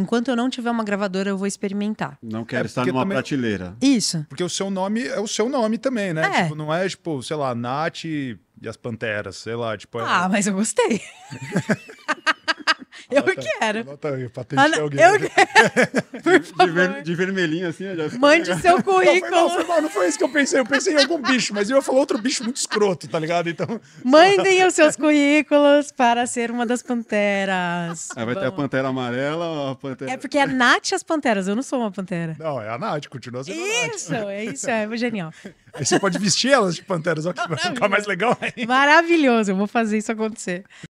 Enquanto eu não tiver uma gravadora, eu vou experimentar. Não é, quero é, estar numa também... prateleira. Isso. Porque o seu nome é o seu nome também, né? É. Tipo, não é, tipo, sei lá, Nath e as Panteras, sei lá, tipo... É... Ah, mas eu gostei. Eu anota, quero. Anota aí, ah, alguém. Eu quero. De, ver, de vermelhinho assim, já Mande seu currículo. Não, foi, foi, não foi isso que eu pensei. Eu pensei em algum bicho, mas eu ia falar outro bicho muito escroto, tá ligado? Então. Mandem os seus currículos para ser uma das panteras. Ah, vai ter a pantera amarela a pantera. É porque é a Nath as panteras, eu não sou uma pantera. Não, é a Nath, continua sendo isso, a Nath. É isso, é genial. Aí você pode vestir elas de panteras, ó, que vai ficar mais legal. Aí. Maravilhoso, eu vou fazer isso acontecer.